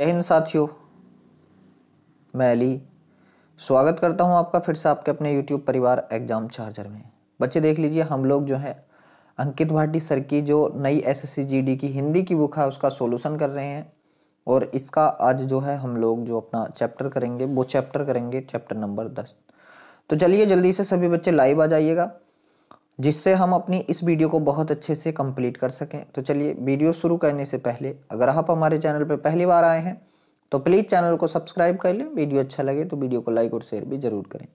जय हिंद साथियों मैं अली स्वागत करता हूं आपका फिर से आपके अपने यूट्यूब परिवार एग्जाम चार्जर में बच्चे देख लीजिए हम लोग जो है अंकित भाटी सर की जो नई एस एस की हिंदी की बुक है उसका सोल्यूशन कर रहे हैं और इसका आज जो है हम लोग जो अपना चैप्टर करेंगे वो चैप्टर करेंगे चैप्टर नंबर दस तो चलिए जल्दी से सभी बच्चे लाइव आ जाइएगा जिससे हम अपनी इस वीडियो को बहुत अच्छे से कंप्लीट कर सकें तो चलिए वीडियो शुरू करने से पहले अगर आप हमारे चैनल पर पहली बार आए हैं तो प्लीज़ चैनल को सब्सक्राइब कर लें वीडियो अच्छा लगे तो वीडियो को लाइक और शेयर भी ज़रूर करें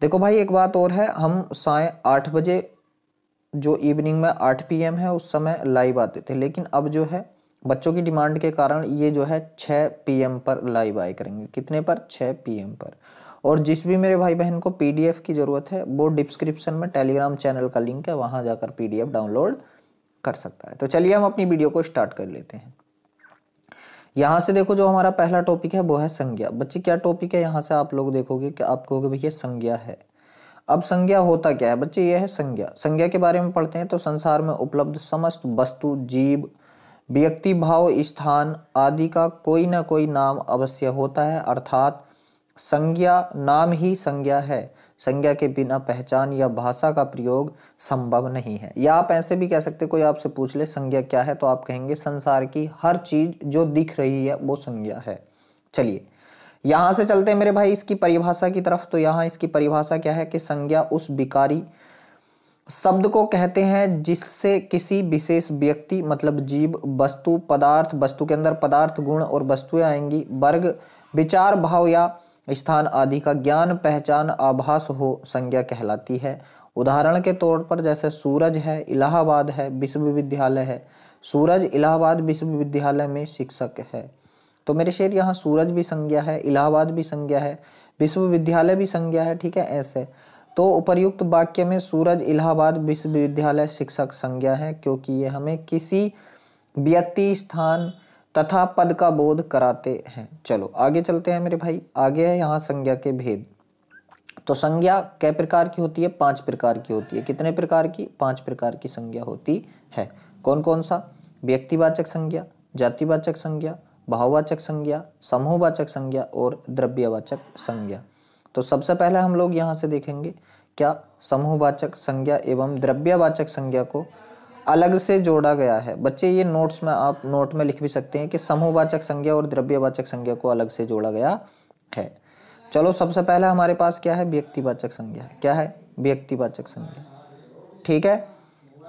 देखो भाई एक बात और है हम साय आठ बजे जो इवनिंग में आठ पी है उस समय लाइव आते थे लेकिन अब जो है बच्चों की डिमांड के कारण ये जो है छः पी पर लाइव आए करेंगे कितने पर छः पी पर और जिस भी मेरे भाई बहन को पीडीएफ की ज़रूरत है वो डिस्क्रिप्शन में टेलीग्राम चैनल का लिंक है वहाँ जाकर पीडीएफ डाउनलोड कर सकता है तो चलिए हम अपनी वीडियो को स्टार्ट कर लेते हैं यहाँ से देखो जो हमारा पहला टॉपिक है वो है संज्ञा बच्चे क्या टॉपिक है यहाँ से आप लोग देखोगे कि आप कहोगे भैया संज्ञा है अब संज्ञा होता क्या है बच्चे यह है संज्ञा संज्ञा के बारे में पढ़ते हैं तो संसार में उपलब्ध समस्त वस्तु जीव व्यक्ति भाव स्थान आदि का कोई ना कोई नाम अवश्य होता है अर्थात संज्ञा नाम ही संज्ञा है संज्ञा के बिना पहचान या भाषा का प्रयोग संभव नहीं है या आप ऐसे भी कह सकते कोई आपसे पूछ ले संज्ञा क्या है तो आप कहेंगे संसार की हर चीज जो दिख रही है वो संज्ञा है चलिए यहां से चलते हैं मेरे भाई इसकी परिभाषा की तरफ तो यहाँ इसकी परिभाषा क्या है कि संज्ञा उस विकारी शब्द को कहते हैं जिससे किसी विशेष व्यक्ति मतलब जीव वस्तु पदार्थ वस्तु के अंदर पदार्थ गुण और वस्तुएं आएंगी वर्ग विचार भाव या स्थान आदि का ज्ञान पहचान आभास हो संज्ञा कहलाती है उदाहरण के तौर पर जैसे सूरज है इलाहाबाद है विश्वविद्यालय है सूरज इलाहाबाद विश्वविद्यालय में शिक्षक है तो मेरे शेर यहाँ सूरज भी संज्ञा है इलाहाबाद भी संज्ञा है विश्वविद्यालय भी संज्ञा है ठीक है ऐसे तो उपर्युक्त वाक्य में सूरज इलाहाबाद विश्वविद्यालय शिक्षक संज्ञा है क्योंकि ये हमें किसी व्यक्ति स्थान तथा पद का बोध कराते हैं चलो आगे चलते हैं मेरे भाई आगे है यहाँ संज्ञा के भेद तो संज्ञा कै प्रकार की होती है पांच प्रकार की होती है कितने प्रकार की पांच प्रकार की संज्ञा होती है कौन कौन सा व्यक्तिवाचक संज्ञा जातिवाचक संज्ञा भाववाचक संज्ञा समूहवाचक संज्ञा और द्रव्यवाचक संज्ञा तो सबसे पहले हम लोग यहाँ से देखेंगे क्या समूहवाचक संज्ञा एवं द्रव्यवाचक संज्ञा को अलग से जोड़ा गया है बच्चे ये नोट्स में आप नोट में लिख भी सकते हैं कि समूहवाचक संज्ञा और द्रव्यवाचक संज्ञा को अलग से जोड़ा गया है चलो सबसे पहले हमारे पास क्या है व्यक्तिवाचक संज्ञा क्या है व्यक्तिवाचक संज्ञा ठीक है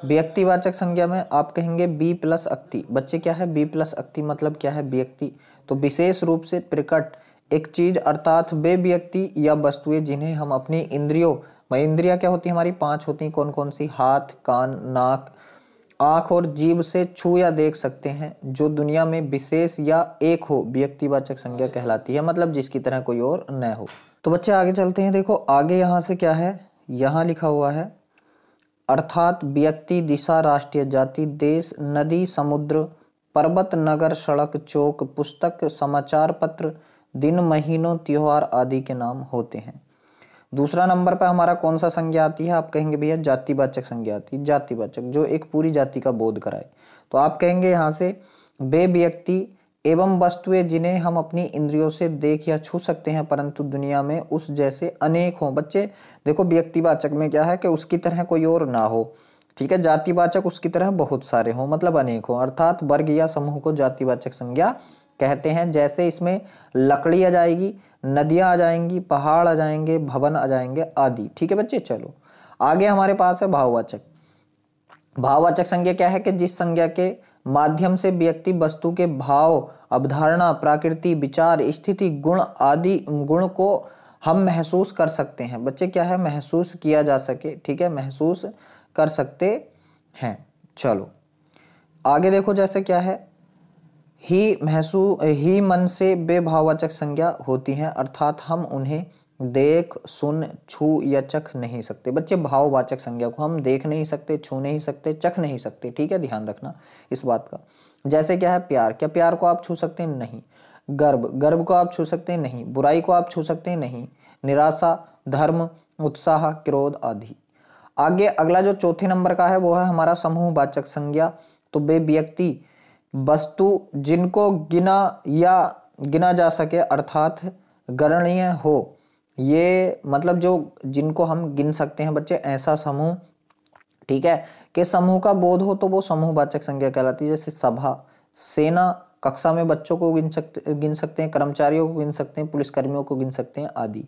व्यक्तिवाचक संज्ञा में आप कहेंगे बी प्लस अक्ति बच्चे क्या है बी प्लस अक्ति मतलब क्या है व्यक्ति तो विशेष रूप से प्रकट एक चीज अर्थात वे व्यक्ति या वस्तुएं जिन्हें हम अपनी इंद्रियों इंद्रिया क्या होती है हमारी पांच होती है कौन कौन सी हाथ कान नाक आँख और जीव से छू या देख सकते हैं जो दुनिया में विशेष या एक हो व्यक्तिवाचक संज्ञा कहलाती है मतलब जिसकी तरह कोई और न हो तो बच्चे आगे चलते हैं देखो आगे यहाँ से क्या है यहाँ लिखा हुआ है अर्थात व्यक्ति दिशा राष्ट्रीय जाति देश नदी समुद्र पर्वत नगर सड़क चौक पुस्तक समाचार पत्र दिन महीनों त्यौहार आदि के नाम होते हैं दूसरा नंबर पर हमारा कौन सा संज्ञा आती है आप कहेंगे भैया जातिवाचक संज्ञा आती है जातिवाचक जो एक पूरी जाति का बोध कराए तो आप कहेंगे यहाँ से वे व्यक्ति एवं वस्तुएं जिन्हें हम अपनी इंद्रियों से देख या छू सकते हैं परंतु दुनिया में उस जैसे अनेक हों बच्चे देखो व्यक्तिवाचक में क्या है कि उसकी तरह कोई और ना हो ठीक है जातिवाचक उसकी तरह बहुत सारे हों मतलब अनेक हों अर्थात वर्ग या समूह को जातिवाचक संज्ञा कहते हैं जैसे इसमें लकड़ी आ जाएगी नदियां आ जाएंगी पहाड़ आ जाएंगे भवन आ जाएंगे आदि ठीक है बच्चे चलो आगे हमारे पास है भाववाचक भाववाचक संज्ञा क्या है कि जिस संज्ञा के माध्यम से व्यक्ति वस्तु के भाव अवधारणा प्राकृति विचार स्थिति गुण आदि गुण को हम महसूस कर सकते हैं बच्चे क्या है महसूस किया जा सके ठीक है महसूस कर सकते हैं चलो आगे देखो जैसे क्या है ही महसू ही मन से बेभावाचक संज्ञा होती है अर्थात हम उन्हें देख सुन छू या चख नहीं सकते बच्चे भाववाचक संज्ञा को हम देख नहीं सकते छू नहीं सकते चख नहीं सकते ठीक है ध्यान रखना इस बात का जैसे क्या है प्यार क्या प्यार को आप छू सकते हैं नहीं गर्व गर्व को आप छू सकते हैं नहीं बुराई को आप छू सकते हैं नहीं निराशा धर्म उत्साह क्रोध आदि आगे अगला जो चौथे नंबर का है वो है हमारा समूह वाचक संज्ञा तो बे व्यक्ति वस्तु जिनको गिना या गिना जा सके अर्थात गणनीय हो ये मतलब जो जिनको हम गिन सकते हैं बच्चे ऐसा समूह ठीक है कि समूह का बोध हो तो वो समूहवाचक संज्ञा कहलाती है जैसे सभा सेना कक्षा में बच्चों को गिन सकते गिन सकते हैं कर्मचारियों को गिन सकते हैं पुलिसकर्मियों को गिन सकते हैं आदि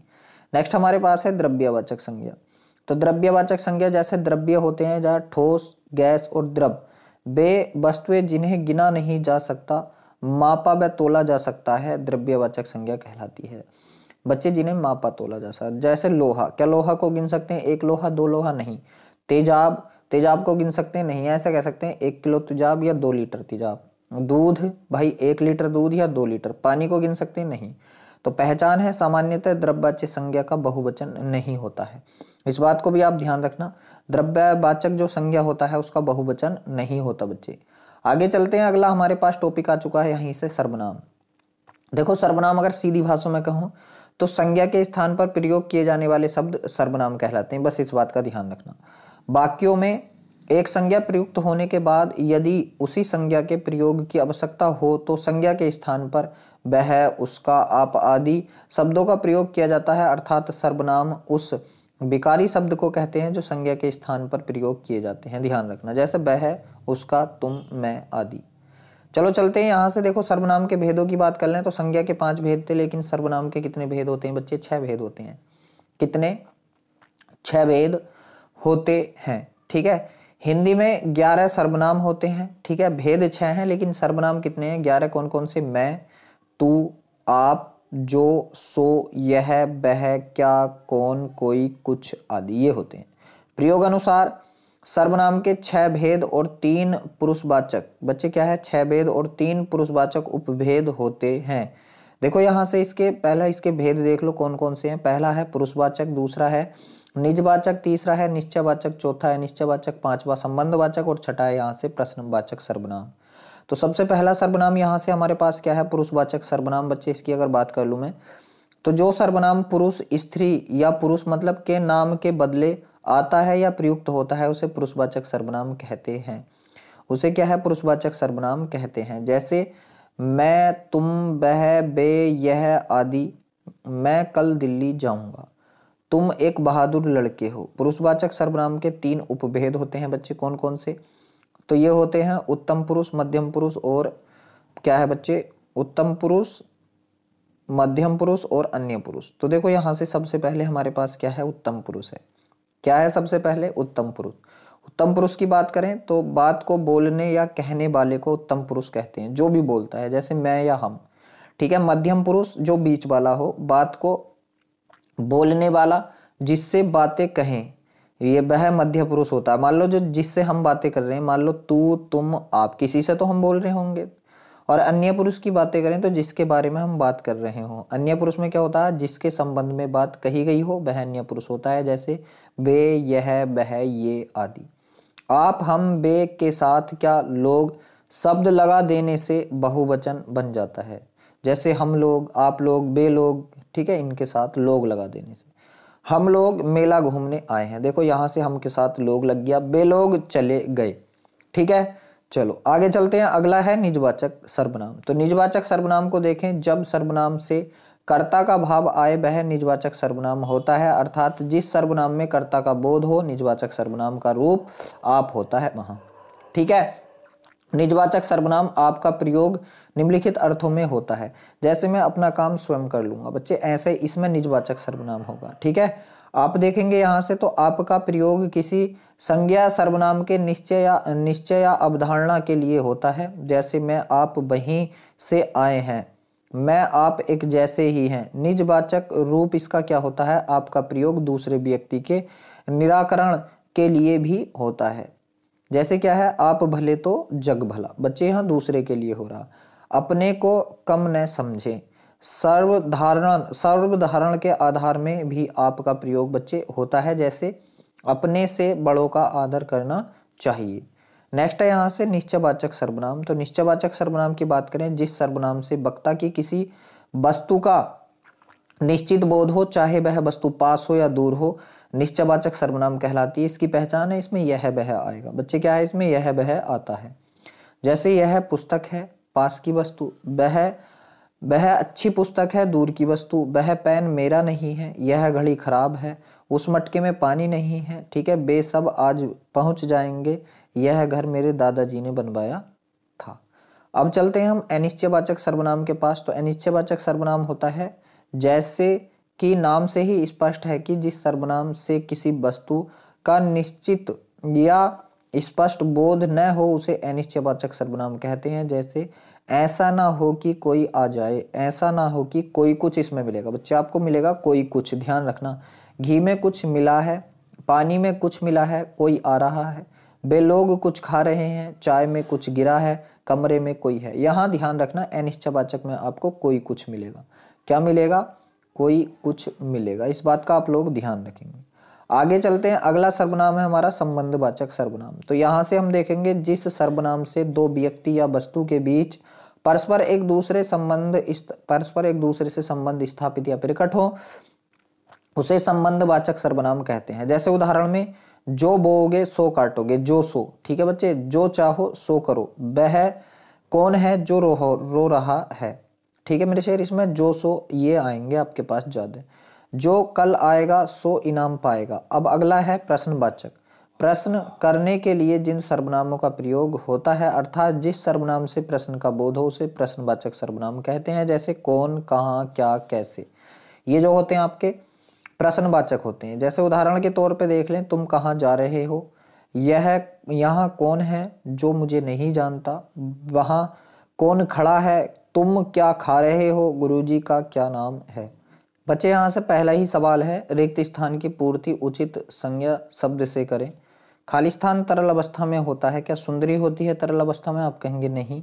नेक्स्ट हमारे पास है द्रव्यवाचक संज्ञा तो द्रव्यवाचक संज्ञा जैसे द्रव्य होते हैं जहाँ ठोस गैस और द्रव वे वस्तुएं जिन्हें गिना नहीं जा सकता मापा व तोला जा सकता है द्रव्यवाचक संज्ञा कहलाती है बच्चे जिन्हें मापा तोला जा सकता जैसे लोहा क्या लोहा को गिन सकते हैं एक लोहा दो लोहा नहीं तेजाब तेजाब को गिन सकते हैं नहीं ऐसा कह सकते हैं एक किलो तेजाब या दो लीटर तेजाब दूध भाई एक लीटर दूध या दो लीटर पानी को गिन सकते हैं नहीं तो पहचान है सामान्यतः द्रव्यवाच्य संज्ञा का बहुवचन नहीं होता है इस बात को भी आप ध्यान रखना द्रव्यवाचक जो संज्ञा होता है उसका बहुवचन नहीं होता बच्चे आगे चलते हैं अगला हमारे पास टॉपिक आ चुका है यहीं से सर्वनाम देखो सर्वनाम अगर सीधी भाषा में कहूँ तो संज्ञा के स्थान पर प्रयोग किए जाने वाले शब्द सर्वनाम कहलाते हैं बस इस बात का ध्यान रखना वाक्यों में एक संज्ञा प्रयुक्त होने के बाद यदि उसी संज्ञा के प्रयोग की आवश्यकता हो तो संज्ञा के स्थान पर वह उसका आप आदि शब्दों का प्रयोग किया जाता है अर्थात सर्वनाम उस विकारी शब्द को कहते हैं जो संज्ञा के स्थान पर प्रयोग किए जाते हैं ध्यान रखना जैसे वह उसका तुम मैं आदि चलो चलते हैं यहाँ से देखो सर्वनाम के भेदों की बात कर लें तो संज्ञा के पांच भेद थे लेकिन सर्वनाम के कितने भेद होते हैं बच्चे छह भेद होते हैं कितने छह भेद होते हैं ठीक है हिंदी में ग्यारह सर्वनाम होते हैं ठीक है भेद छह हैं लेकिन सर्वनाम कितने हैं ग्यारह कौन कौन से मैं तू आप जो सो यह बह क्या कौन कोई कुछ आदि ये होते हैं प्रयोग अनुसार सर्वनाम के छह भेद और तीन पुरुषवाचक बच्चे क्या है छह भेद और तीन पुरुषवाचक उपभेद होते हैं देखो यहाँ से इसके पहला इसके भेद देख लो कौन कौन से हैं पहला है पुरुषवाचक दूसरा है निजवाचक तीसरा है निश्चयवाचक चौथा है निश्चयवाचक पांचवा संबंधवाचक और छठा है यहाँ से प्रश्नवाचक सर्वनाम तो सबसे पहला सर्वनाम यहाँ से हमारे पास क्या है पुरुषवाचक सर्वनाम बच्चे इसकी अगर बात कर लूँ मैं तो जो सर्वनाम पुरुष स्त्री या पुरुष मतलब के नाम के बदले आता है या प्रयुक्त होता है उसे पुरुषवाचक सर्वनाम कहते हैं उसे क्या है पुरुषवाचक सर्वनाम कहते हैं जैसे मैं तुम बह बे यह आदि मैं कल दिल्ली जाऊंगा तुम एक बहादुर लड़के हो पुरुषवाचक सर्वनाम के तीन उपभेद होते हैं बच्चे कौन कौन से तो ये होते हैं उत्तम पुरुष मध्यम पुरुष और क्या है बच्चे उत्तम पुरुष मध्यम पुरुष और अन्य पुरुष तो देखो यहां से सबसे पहले हमारे पास क्या है उत्तम पुरुष है क्या है सबसे पहले उत्तम पुरुष उत्तम पुरुष की बात करें तो बात को बोलने या कहने वाले को उत्तम पुरुष कहते हैं जो भी बोलता है जैसे मैं या हम ठीक है मध्यम पुरुष जो बीच वाला हो बात को बोलने वाला जिससे बातें कहें ये वह मध्य पुरुष होता है मान लो जो जिससे हम बातें कर रहे हैं मान लो तू तुम आप किसी से तो हम बोल रहे होंगे और अन्य पुरुष की बातें करें तो जिसके बारे में हम बात कर रहे हो अन्य पुरुष में क्या होता है जिसके संबंध में बात कही गई हो वह अन्य पुरुष होता है जैसे बे यह बह ये आदि आप हम बे के साथ क्या लोग शब्द लगा देने से बहुवचन बन जाता है जैसे हम लोग आप लोग बे लोग ठीक है इनके साथ लोग लगा देने से हम लोग मेला घूमने आए हैं देखो यहाँ से हम के साथ लोग लग गया बे लोग चले गए ठीक है चलो आगे चलते हैं अगला है निजवाचक सर्वनाम तो निजवाचक सर्वनाम को देखें जब सर्वनाम से कर्ता का भाव आए वह निजवाचक सर्वनाम होता है अर्थात जिस सर्वनाम में कर्ता का बोध हो निजवाचक सर्वनाम का रूप आप होता है वहां ठीक है निजवाचक सर्वनाम आपका प्रयोग निम्नलिखित अर्थों में होता है जैसे मैं अपना काम स्वयं कर लूंगा बच्चे ऐसे इसमें निजवाचक सर्वनाम होगा ठीक है आप देखेंगे यहाँ से तो आपका प्रयोग किसी संज्ञा सर्वनाम के निश्चय या निश्चय या अवधारणा के लिए होता है जैसे मैं आप वहीं से आए हैं मैं आप एक जैसे ही हैं निजवाचक रूप इसका क्या होता है आपका प्रयोग दूसरे व्यक्ति के निराकरण के लिए भी होता है जैसे क्या है आप भले तो जग भला बच्चे यहाँ दूसरे के लिए हो रहा अपने को कम न समझे सर्वधारण सर्वधारण के आधार में भी आपका प्रयोग बच्चे होता है जैसे अपने से बड़ों का आदर करना चाहिए नेक्स्ट है यहाँ से निश्चयवाचक सर्वनाम तो निश्चयवाचक सर्वनाम की बात करें जिस सर्वनाम से वक्ता की किसी वस्तु का निश्चित बोध हो चाहे वह वस्तु पास हो या दूर हो निश्चयवाचक सर्वनाम कहलाती है इसकी पहचान है इसमें यह बह आएगा बच्चे क्या है इसमें यह बह आता है जैसे यह पुस्तक है पास की वस्तु बह वह अच्छी पुस्तक है दूर की वस्तु वह पेन मेरा नहीं है यह घड़ी खराब है उस मटके में पानी नहीं है ठीक है बे सब आज पहुंच जाएंगे यह घर मेरे दादाजी ने बनवाया था अब चलते हैं हम अनिश्चयवाचक सर्वनाम के पास तो अनिश्चयवाचक सर्वनाम होता है जैसे कि नाम से ही स्पष्ट है कि जिस सर्वनाम से किसी वस्तु का निश्चित या स्पष्ट बोध न हो उसे अनिश्चयवाचक सर्वनाम कहते हैं जैसे ऐसा ना हो कि कोई आ जाए ऐसा ना हो कि कोई कुछ इसमें मिलेगा बच्चे आपको मिलेगा कोई कुछ ध्यान रखना घी में कुछ मिला है पानी में कुछ मिला है कोई आ रहा है बे लोग कुछ खा रहे हैं चाय में कुछ गिरा है कमरे में कोई है यहाँ ध्यान रखना अनिश्चयवाचक में आपको कोई कुछ मिलेगा क्या मिलेगा कोई कुछ मिलेगा इस बात का आप लोग ध्यान रखेंगे आगे चलते हैं अगला सर्वनाम है हमारा संबंधवाचक सर्वनाम तो यहाँ से हम देखेंगे जिस सर्वनाम से दो व्यक्ति या वस्तु के बीच परस्पर एक दूसरे संबंध परस्पर एक दूसरे से संबंध स्थापित या प्रकट हो उसे संबंधवाचक सर्वनाम कहते हैं जैसे उदाहरण में जो बोओगे सो काटोगे जो सो ठीक है बच्चे जो चाहो सो करो वह कौन है जो रो रो रहा है ठीक है मेरे शेर इसमें जो सो ये आएंगे आपके पास ज़्यादा जो कल आएगा सो इनाम पाएगा अब अगला है प्रश्नवाचक प्रश्न करने के लिए जिन सर्वनामों का प्रयोग होता है अर्थात जिस सर्वनाम से प्रश्न का बोध हो उसे प्रश्नवाचक सर्वनाम कहते हैं जैसे कौन कहाँ क्या कैसे ये जो होते हैं आपके प्रश्नवाचक होते हैं जैसे उदाहरण के तौर पे देख लें तुम कहाँ जा रहे हो यह यहाँ कौन है जो मुझे नहीं जानता वहाँ कौन खड़ा है तुम क्या खा रहे हो गुरुजी का क्या नाम है बच्चे यहाँ से पहला ही सवाल है रिक्त स्थान की पूर्ति उचित संज्ञा शब्द से करें खाली स्थान तरल अवस्था में होता है क्या सुंदरी होती है तरल अवस्था में आप कहेंगे नहीं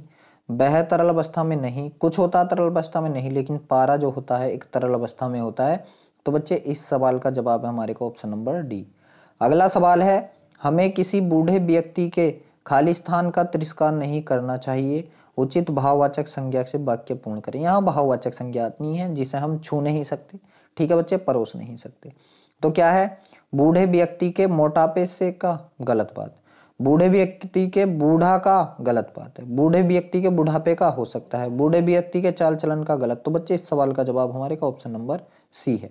बह तरल अवस्था में नहीं कुछ होता तरल अवस्था में नहीं लेकिन पारा जो होता है एक तरल अवस्था में होता है तो बच्चे इस सवाल का जवाब है हमारे को ऑप्शन नंबर डी अगला सवाल है हमें किसी बूढ़े व्यक्ति के खाली स्थान का तिरस्कार नहीं करना चाहिए उचित भाववाचक संज्ञा से वाक्य पूर्ण करें यहाँ भाववाचक संज्ञा आती है जिसे हम छू नहीं सकते ठीक है बच्चे परोस नहीं सकते तो क्या है बूढ़े व्यक्ति के मोटापे से का गलत बात बूढ़े व्यक्ति के बूढ़ा का गलत बात है बूढ़े व्यक्ति के बुढ़ापे का हो सकता है बूढ़े व्यक्ति के चाल चलन का गलत तो बच्चे इस सवाल का जवाब हमारे का ऑप्शन नंबर सी है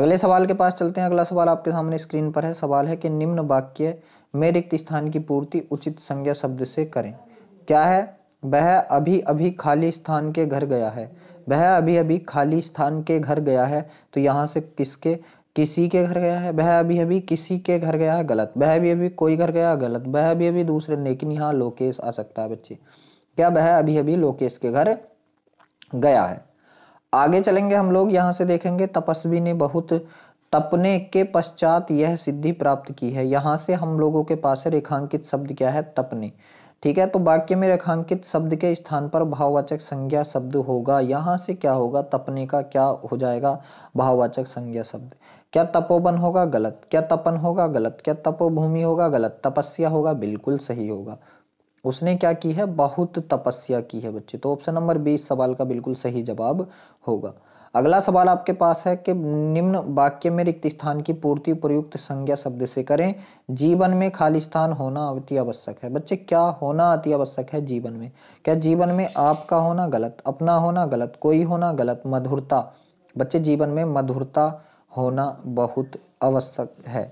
अगले सवाल के पास चलते हैं अगला सवाल आपके सामने स्क्रीन पर है सवाल है कि निम्न वाक्य में रिक्त स्थान की पूर्ति उचित संज्ञा शब्द से करें क्या है वह अभी अभी खाली स्थान के घर गया है वह अभी अभी खाली स्थान के घर गया है तो यहाँ से किसके किसी के घर गया है वह अभी अभी किसी के घर गया है गलत वह अभी अभी कोई घर गया गलत वह अभी अभी दूसरे लेकिन यहाँ लोकेश आ सकता है बच्चे क्या वह अभी अभी लोकेश के घर गया है आगे चलेंगे हम लोग यहाँ से देखेंगे तपस्वी ने बहुत तपने के पश्चात यह सिद्धि प्राप्त की है यहाँ से हम लोगों के पास रेखांकित शब्द क्या है तपने ठीक है तो वाक्य में रेखांकित शब्द के स्थान पर भाववाचक संज्ञा शब्द होगा यहाँ से क्या होगा तपने का क्या हो जाएगा भाववाचक संज्ञा शब्द क्या तपोवन होगा गलत क्या तपन होगा गलत क्या तपोभूमि होगा गलत तपस्या होगा बिल्कुल सही होगा उसने क्या की है बहुत तपस्या की है बच्चे तो ऑप्शन नंबर बीस सवाल का बिल्कुल सही जवाब होगा अगला सवाल आपके पास है कि निम्न वाक्य में रिक्त स्थान की पूर्ति प्रयुक्त संज्ञा शब्द से करें जीवन में खाली स्थान होना अति आवश्यक है बच्चे क्या होना अति आवश्यक है जीवन में क्या जीवन में आपका होना गलत अपना होना गलत कोई होना गलत मधुरता बच्चे जीवन में मधुरता होना बहुत आवश्यक है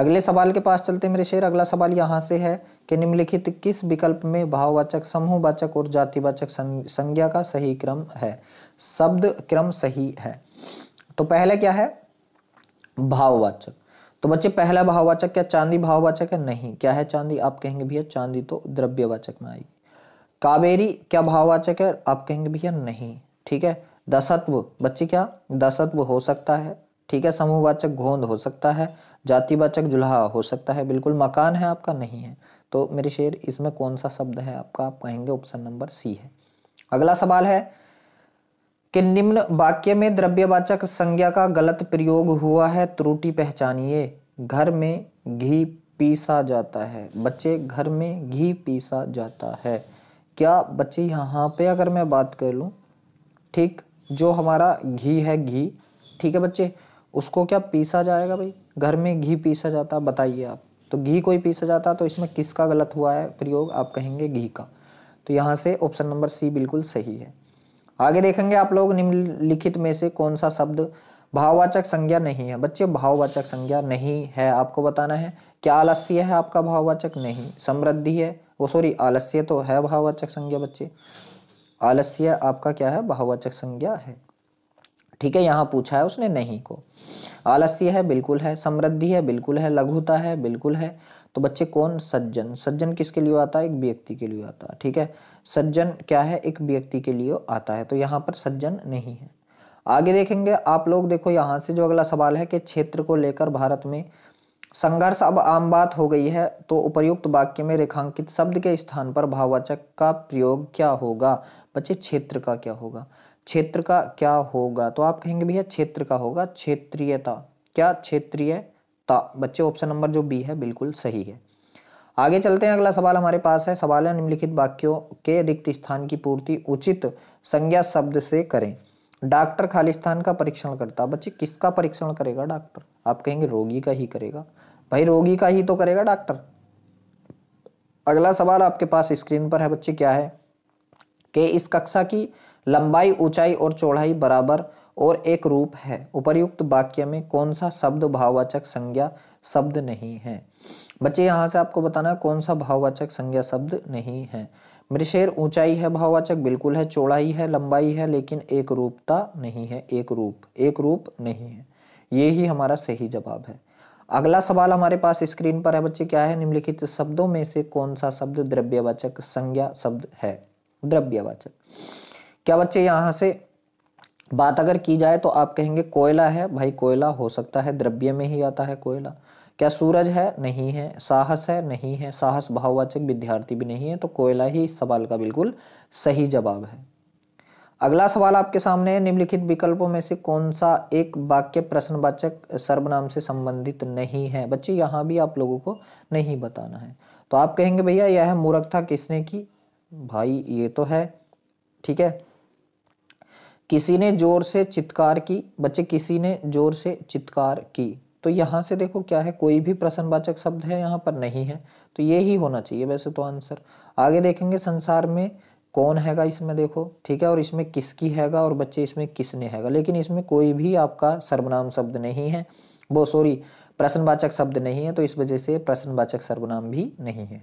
अगले सवाल के पास चलते मेरे शेर अगला सवाल यहाँ से है कि निम्नलिखित किस विकल्प में भाववाचक समूहवाचक और जातिवाचक संज्ञा का सही क्रम है शब्द क्रम सही है तो पहला क्या है भाववाचक तो बच्चे पहला भाववाचक क्या चांदी भाववाचक है नहीं क्या है चांदी आप कहेंगे भैया चांदी तो द्रव्यवाचक में आएगी कावेरी क्या भाववाचक है आप कहेंगे भैया नहीं ठीक है दसत्व बच्चे क्या दसत्व हो सकता है ठीक है समूहवाचक घोंद हो सकता है जातिवाचक जुल्हा हो सकता है बिल्कुल मकान है आपका नहीं है तो मेरे शेर इसमें कौन सा शब्द है आपका आप कहेंगे ऑप्शन नंबर सी है अगला सवाल है कि निम्न वाक्य में द्रव्यवाचक संज्ञा का गलत प्रयोग हुआ है त्रुटि पहचानिए घर में घी पीसा जाता है बच्चे घर में घी पीसा जाता है क्या बच्चे यहाँ पे अगर मैं बात कर लूँ ठीक जो हमारा घी है घी ठीक है बच्चे उसको क्या पीसा जाएगा भाई घर में घी पीसा जाता बताइए आप तो घी कोई पीसा जाता तो इसमें किसका गलत हुआ है प्रयोग आप कहेंगे घी का तो यहाँ से ऑप्शन नंबर सी बिल्कुल सही है आगे देखेंगे आप लोग निम्नलिखित में से कौन सा शब्द भाववाचक संज्ञा नहीं है बच्चे भाववाचक संज्ञा नहीं है आपको बताना है क्या आलस्य है आपका भाववाचक नहीं समृद्धि है वो सॉरी आलस्य तो है भाववाचक संज्ञा बच्चे आलस्य आपका क्या है भाववाचक संज्ञा है ठीक है यहाँ पूछा है उसने नहीं को आलस्य है बिल्कुल है समृद्धि है बिल्कुल है लघुता है बिल्कुल है तो बच्चे कौन सज्जन सज्जन किसके लिए आता है एक व्यक्ति के लिए आता है ठीक है सज्जन क्या है एक व्यक्ति के लिए आता है तो यहाँ पर सज्जन नहीं है आगे देखेंगे आप लोग देखो यहाँ से जो अगला सवाल है कि क्षेत्र को लेकर भारत में संघर्ष अब आम बात हो गई है तो उपयुक्त वाक्य में रेखांकित शब्द के स्थान पर भाववाचक का प्रयोग क्या होगा बच्चे क्षेत्र का क्या होगा क्षेत्र का क्या होगा तो आप कहेंगे भैया क्षेत्र का होगा क्षेत्रीयता क्या क्षेत्रीयता बच्चे ऑप्शन नंबर जो बी है बिल्कुल सही है आगे चलते हैं अगला सवाल हमारे पास है सवाल है निम्नलिखित वाक्यों के रिक्त स्थान की पूर्ति उचित संज्ञा शब्द से करें डॉक्टर खालिस्थान का परीक्षण करता बच्चे किसका परीक्षण करेगा डॉक्टर आप कहेंगे रोगी का ही करेगा भाई रोगी का ही तो करेगा डॉक्टर अगला सवाल आपके पास स्क्रीन पर है बच्चे क्या है कि इस कक्षा की लंबाई ऊंचाई और चौड़ाई बराबर और एक रूप है उपरयुक्त वाक्य में कौन सा शब्द भाववाचक संज्ञा शब्द नहीं है बच्चे यहाँ से आपको बताना कौन सा भाववाचक संज्ञा शब्द नहीं है मृशेर ऊंचाई है भाववाचक बिल्कुल है चौड़ाई है लंबाई है लेकिन एक रूपता नहीं है एक रूप एक रूप नहीं है ये ही हमारा सही जवाब है अगला सवाल हमारे पास स्क्रीन पर है बच्चे क्या है निम्नलिखित शब्दों में से कौन सा शब्द द्रव्यवाचक संज्ञा शब्द है द्रव्यवाचक क्या बच्चे यहाँ से बात अगर की जाए तो आप कहेंगे कोयला है भाई कोयला हो सकता है द्रव्य में ही आता है कोयला क्या सूरज है नहीं है साहस है नहीं है साहस भाववाचक विद्यार्थी भी नहीं है तो कोयला ही इस सवाल का बिल्कुल सही जवाब है अगला सवाल आपके सामने है निम्नलिखित विकल्पों में से कौन सा एक वाक्य प्रश्नवाचक सर्वनाम से संबंधित नहीं है बच्चे यहाँ भी आप लोगों को नहीं बताना है तो आप कहेंगे भैया यह मूर्खता किसने की भाई ये तो है ठीक है किसी ने जोर से चित्कार की बच्चे किसी ने जोर से चित्कार की तो यहाँ से देखो क्या है कोई भी प्रसन्नवाचक शब्द है यहाँ पर नहीं है तो ये ही होना चाहिए वैसे तो आंसर आगे देखेंगे संसार में कौन हैगा इसमें देखो ठीक है और इसमें किसकी हैगा और बच्चे इसमें किसने हैगा लेकिन इसमें कोई भी आपका सर्वनाम शब्द नहीं है वो सॉरी प्रश्नवाचक शब्द नहीं है तो इस वजह से प्रश्नवाचक सर्वनाम भी नहीं है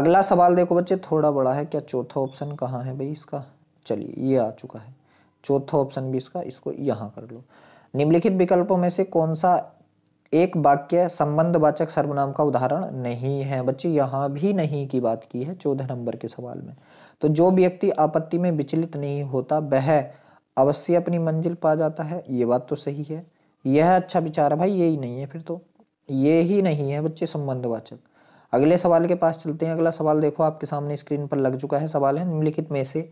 अगला सवाल देखो बच्चे थोड़ा बड़ा है क्या चौथा ऑप्शन कहाँ है भाई इसका चलिए ये आ चुका है चौथा ऑप्शन भी इसका इसको यहाँ कर लो निम्नलिखित विकल्पों में से कौन सा एक वाक्य संबंधवाचक सर्वनाम का उदाहरण नहीं है बच्चे यहाँ भी नहीं की बात की है चौदह नंबर के सवाल में तो जो व्यक्ति आपत्ति में विचलित नहीं होता वह अवश्य अपनी मंजिल पा जाता है ये बात तो सही है यह अच्छा विचार है भाई यही नहीं है फिर तो ये ही नहीं है बच्चे संबंधवाचक अगले सवाल के पास चलते हैं अगला सवाल देखो आपके सामने स्क्रीन पर लग चुका है सवाल है निम्नलिखित में से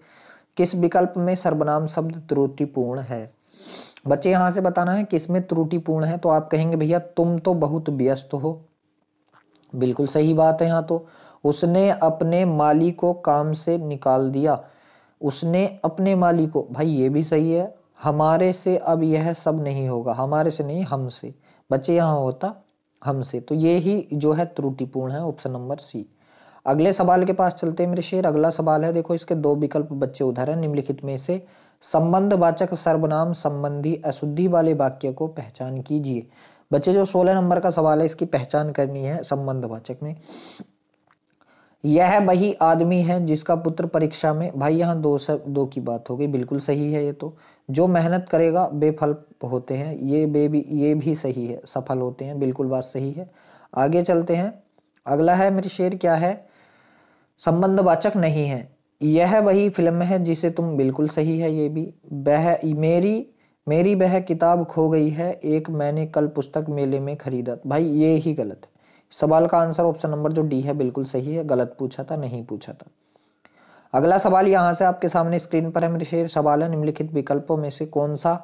किस विकल्प में सर्वनाम शब्द त्रुटिपूर्ण है बच्चे यहाँ से बताना है किसमें त्रुटिपूर्ण है तो आप कहेंगे भैया तुम तो बहुत व्यस्त हो बिल्कुल सही बात है यहाँ तो उसने अपने माली को काम से निकाल दिया उसने अपने माली को भाई ये भी सही है हमारे से अब यह सब नहीं होगा हमारे से नहीं हमसे बच्चे यहाँ होता हमसे तो ये ही जो है त्रुटिपूर्ण है ऑप्शन नंबर सी अगले सवाल के पास चलते हैं मेरे शेर अगला सवाल है देखो इसके दो विकल्प बच्चे उधर है निम्नलिखित में से संबंधवाचक सर्वनाम संबंधी अशुद्धि वाले वाक्य को पहचान कीजिए बच्चे जो सोलह नंबर का सवाल है इसकी पहचान करनी है संबंधवाचक में यह वही आदमी है जिसका पुत्र परीक्षा में भाई यहाँ दो सब दो की बात हो गई बिल्कुल सही है ये तो जो मेहनत करेगा बेफल होते हैं ये बे भी ये भी सही है सफल होते हैं बिल्कुल बात सही है आगे चलते हैं अगला है मेरे शेर क्या है संबंधवाचक नहीं है यह वही फिल्म है जिसे तुम बिल्कुल सही है ये भी बह मेरी मेरी बह किताब खो गई है एक मैंने कल पुस्तक मेले में खरीदा भाई ये ही गलत है सवाल का आंसर ऑप्शन नंबर जो डी है बिल्कुल सही है गलत पूछा था नहीं पूछा था अगला सवाल यहाँ से आपके सामने स्क्रीन पर है मेरे शेर सवाल है निम्नलिखित विकल्पों में से कौन सा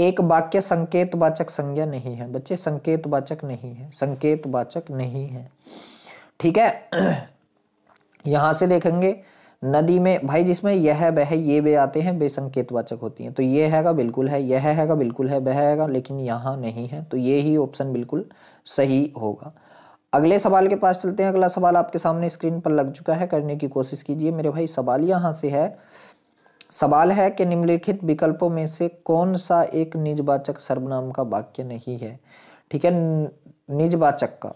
एक वाक्य संकेतवाचक संज्ञा नहीं है बच्चे संकेतवाचक नहीं है संकेतवाचक नहीं है ठीक है यहाँ से देखेंगे नदी में भाई जिसमें यह बह ये बे आते हैं बेसंकेत वाचक होती हैं तो ये हैगा बिल्कुल है यह हैगा बिल्कुल है बह हैगा लेकिन यहाँ नहीं है तो ये ही ऑप्शन बिल्कुल सही होगा अगले सवाल के पास चलते हैं अगला सवाल आपके सामने स्क्रीन पर लग चुका है करने की कोशिश कीजिए मेरे भाई सवाल यहाँ से है सवाल है कि निम्नलिखित विकल्पों में से कौन सा एक निजवाचक सर्वनाम का वाक्य नहीं है ठीक है निजवाचक का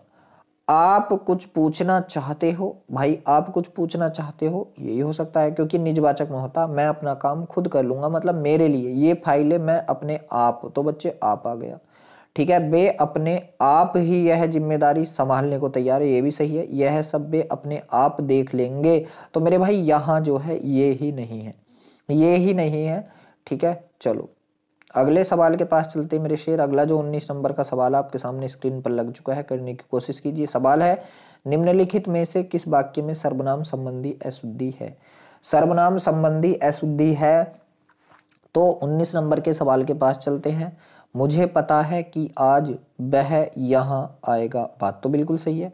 आप कुछ पूछना चाहते हो भाई आप कुछ पूछना चाहते हो यही हो सकता है क्योंकि निजवाचक में होता मैं अपना काम खुद कर लूंगा मतलब मेरे लिए ये फाइलें मैं अपने आप तो बच्चे आप आ गया ठीक है बे अपने आप ही यह जिम्मेदारी संभालने को तैयार है ये भी सही है यह सब बे अपने आप देख लेंगे तो मेरे भाई यहाँ जो है ये ही नहीं है ये ही नहीं है ठीक है चलो अगले सवाल के पास चलते मेरे शेर अगला जो 19 नंबर का सवाल आपके सामने स्क्रीन पर लग चुका है करने की कोशिश कीजिए सवाल है निम्नलिखित में से किस वाक्य में सर्वनाम संबंधी अशुद्धि है सर्वनाम संबंधी अशुद्धि है तो 19 नंबर के सवाल के पास चलते हैं मुझे पता है कि आज वह यहाँ आएगा बात तो बिल्कुल सही है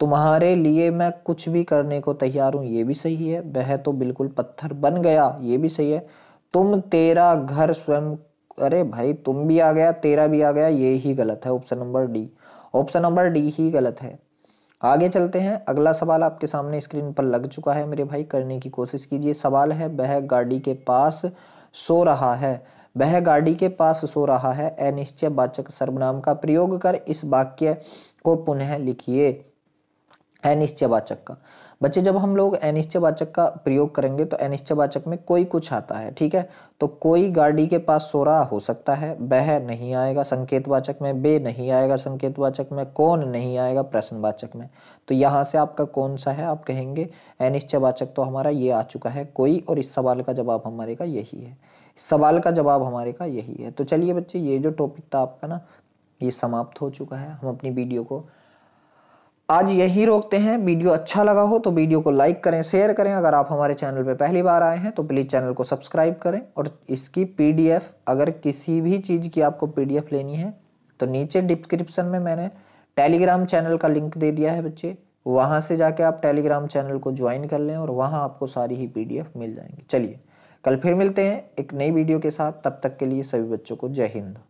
तुम्हारे लिए मैं कुछ भी करने को तैयार हूँ ये भी सही है वह तो बिल्कुल पत्थर बन गया ये भी सही है तुम तेरा घर स्वयं अरे भाई तुम भी आ गया तेरा भी आ गया ये ही गलत है option number D option number D ही गलत है आगे चलते हैं अगला सवाल आपके सामने स्क्रीन पर लग चुका है मेरे भाई करने की कोशिश कीजिए सवाल है वह गाड़ी के पास सो रहा है वह गाड़ी के पास सो रहा है अनिश्चय वाचक सर्वनाम का प्रयोग कर इस वाक्य को पुनः लिखिए अनिश्चय वाचक का बच्चे जब हम लोग अनिश्चयवाचक का प्रयोग करेंगे तो अनिश्चयवाचक में कोई कुछ आता है ठीक है तो कोई गाड़ी के पास सो रहा हो सकता है वह नहीं आएगा संकेतवाचक में बे नहीं आएगा संकेतवाचक में कौन नहीं आएगा प्रश्नवाचक में तो यहाँ से आपका कौन सा है आप कहेंगे अनिश्चयवाचक तो हमारा ये आ चुका है कोई और इस सवाल का जवाब हमारे का यही है सवाल का जवाब हमारे का यही है तो चलिए बच्चे ये जो टॉपिक था आपका ना ये समाप्त हो चुका है हम अपनी वीडियो को आज यही रोकते हैं वीडियो अच्छा लगा हो तो वीडियो को लाइक करें शेयर करें अगर आप हमारे चैनल पर पहली बार आए हैं तो प्लीज़ चैनल को सब्सक्राइब करें और इसकी पीडीएफ अगर किसी भी चीज़ की आपको पीडीएफ लेनी है तो नीचे डिस्क्रिप्शन में मैंने टेलीग्राम चैनल का लिंक दे दिया है बच्चे वहाँ से जाके आप टेलीग्राम चैनल को ज्वाइन कर लें और वहाँ आपको सारी ही पी मिल जाएंगी चलिए कल फिर मिलते हैं एक नई वीडियो के साथ तब तक के लिए सभी बच्चों को जय हिंद